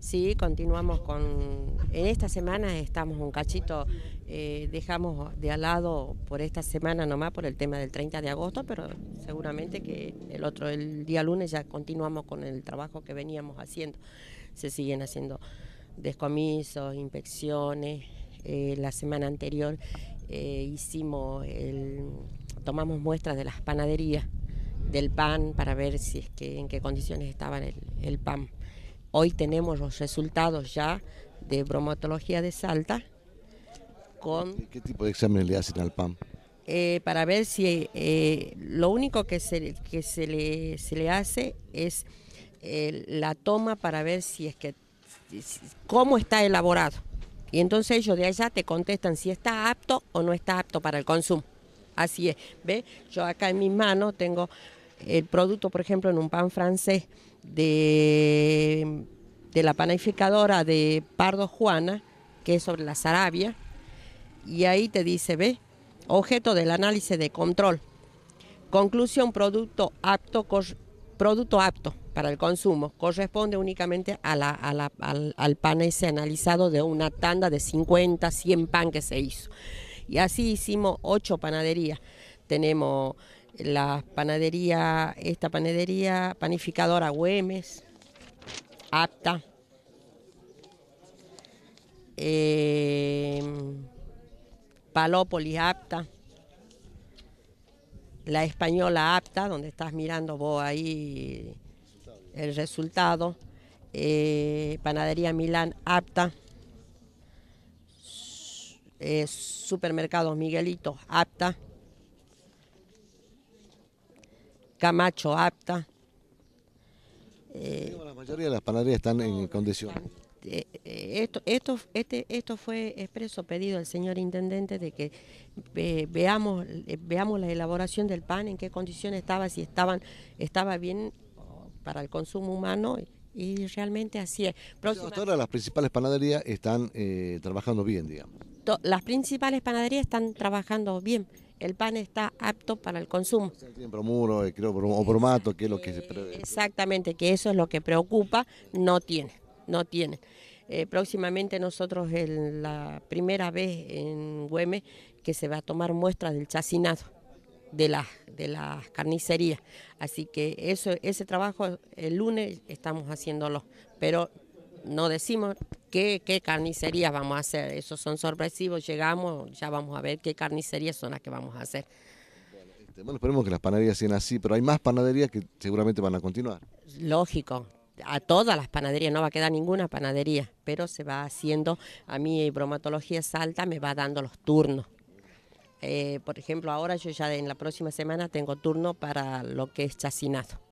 Sí, continuamos con... En esta semana estamos un cachito, eh, dejamos de al lado por esta semana nomás por el tema del 30 de agosto, pero seguramente que el otro, el día lunes ya continuamos con el trabajo que veníamos haciendo. Se siguen haciendo descomisos, inspecciones. Eh, la semana anterior eh, hicimos el, tomamos muestras de las panaderías del pan para ver si es que en qué condiciones estaba el pan. Hoy tenemos los resultados ya de bromatología de Salta. Con, ¿Qué tipo de exámenes le hacen al pan? Eh, para ver si eh, lo único que se, que se, le, se le hace es eh, la toma para ver si es que cómo está elaborado. Y entonces ellos de allá te contestan si está apto o no está apto para el consumo. Así es. ¿Ve? Yo acá en mis manos tengo el producto, por ejemplo, en un pan francés de, de la panificadora de Pardo Juana, que es sobre la Sarabia, y ahí te dice, ve, objeto del análisis de control. Conclusión, producto apto, producto apto para el consumo. Corresponde únicamente al, pan ese analizado de una tanda de 50, 100 pan que se hizo. Y así hicimos ocho panaderías. Tenemos la panadería, esta panadería, panificadora Güemes, apta. Eh, Palópolis apta, la española apta, donde estás mirando vos ahí el resultado, eh, Panadería Milán apta, eh, Supermercados Miguelito apta. Camacho Apta. la mayoría de las panaderías están en condiciones. Eh, eh, esto, esto, este, esto fue expreso pedido al señor intendente de que veamos, eh, veamos la elaboración del pan, en qué condiciones estaba, si estaban, estaba bien para el consumo humano y realmente así es. las principales panaderías están trabajando bien, digamos las principales panaderías están trabajando bien. El pan está apto para el consumo. o bromato, eh, que es lo que se Exactamente, que eso es lo que preocupa, no tiene, no tiene. Eh, próximamente nosotros en la primera vez en Güemes que se va a tomar muestras del chacinado de las de las carnicerías. Así que eso, ese trabajo el lunes estamos haciéndolo, pero no decimos qué, carnicerías vamos a hacer. Esos son sorpresivos, llegamos, ya vamos a ver qué carnicerías son las que vamos a hacer. Este, bueno, esperemos que las panaderías sean así, pero hay más panaderías que seguramente van a continuar. Lógico, a todas las panaderías, no va a quedar ninguna panadería, pero se va haciendo, a mí bromatología salta me va dando los turnos. Eh, por ejemplo, ahora yo ya en la próxima semana tengo turno para lo que es chacinado.